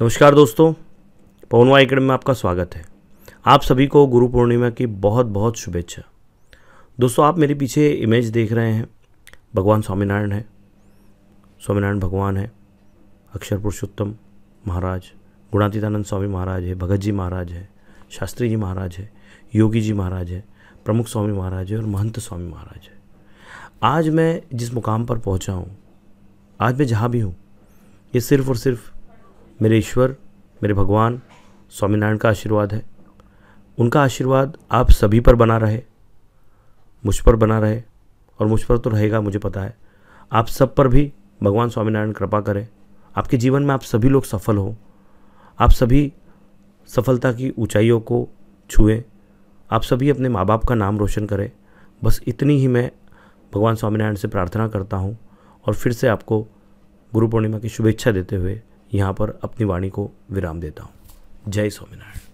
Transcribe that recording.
नमस्कार दोस्तों पवनवा वाइकड़ में आपका स्वागत है आप सभी को गुरु पूर्णिमा की बहुत बहुत शुभेच्छा दोस्तों आप मेरे पीछे इमेज देख रहे हैं भगवान स्वामीनारायण है स्वामीनारायण भगवान है अक्षर पुरुषोत्तम महाराज गुणातीतानंद स्वामी महाराज है भगत जी महाराज है शास्त्री जी महाराज है योगी जी महाराज है प्रमुख स्वामी महाराज है और महंत स्वामी महाराज है आज मैं जिस मुकाम पर पहुँचा हूँ आज मैं जहाँ भी हूँ ये सिर्फ़ और सिर्फ़ मेरे ईश्वर मेरे भगवान स्वामीनारायण का आशीर्वाद है उनका आशीर्वाद आप सभी पर बना रहे मुझ पर बना रहे और मुझ पर तो रहेगा मुझे पता है आप सब पर भी भगवान स्वामीनारायण कृपा करें आपके जीवन में आप सभी लोग सफल हो आप सभी सफलता की ऊंचाइयों को छुएं आप सभी अपने माँ बाप का नाम रोशन करें बस इतनी ही मैं भगवान स्वामीनारायण से प्रार्थना करता हूँ और फिर से आपको गुरु पूर्णिमा की शुभेच्छा देते हुए यहाँ पर अपनी वाणी को विराम देता हूँ जय स्वामीनारायण